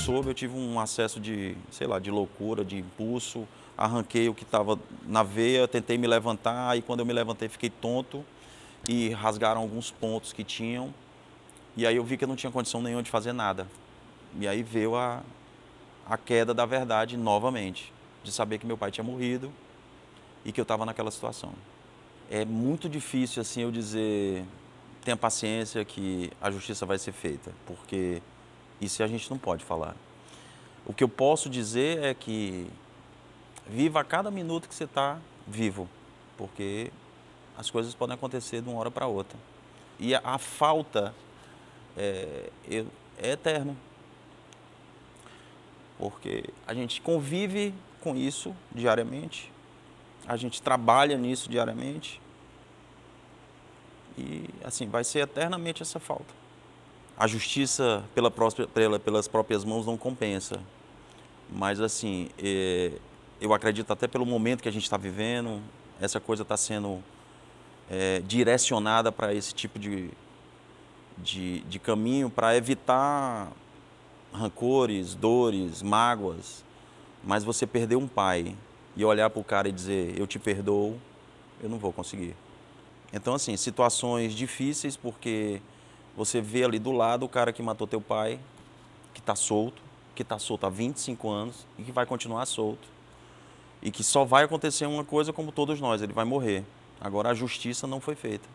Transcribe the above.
soube, eu tive um acesso de, sei lá, de loucura, de impulso. Arranquei o que estava na veia, tentei me levantar e quando eu me levantei fiquei tonto e rasgaram alguns pontos que tinham. E aí eu vi que eu não tinha condição nenhuma de fazer nada. E aí veio a, a queda da verdade novamente, de saber que meu pai tinha morrido e que eu estava naquela situação. É muito difícil assim eu dizer, tenha paciência que a justiça vai ser feita, porque isso a gente não pode falar. O que eu posso dizer é que viva a cada minuto que você está vivo, porque as coisas podem acontecer de uma hora para outra. E a, a falta é, é, é eterna, porque a gente convive com isso diariamente, a gente trabalha nisso diariamente e assim vai ser eternamente essa falta a justiça pela própria, pela, pelas próprias mãos não compensa. Mas, assim, é, eu acredito até pelo momento que a gente está vivendo, essa coisa está sendo é, direcionada para esse tipo de, de, de caminho, para evitar rancores, dores, mágoas. Mas você perder um pai e olhar para o cara e dizer, eu te perdoo, eu não vou conseguir. Então, assim, situações difíceis, porque você vê ali do lado o cara que matou teu pai, que está solto, que está solto há 25 anos e que vai continuar solto. E que só vai acontecer uma coisa como todos nós, ele vai morrer. Agora a justiça não foi feita.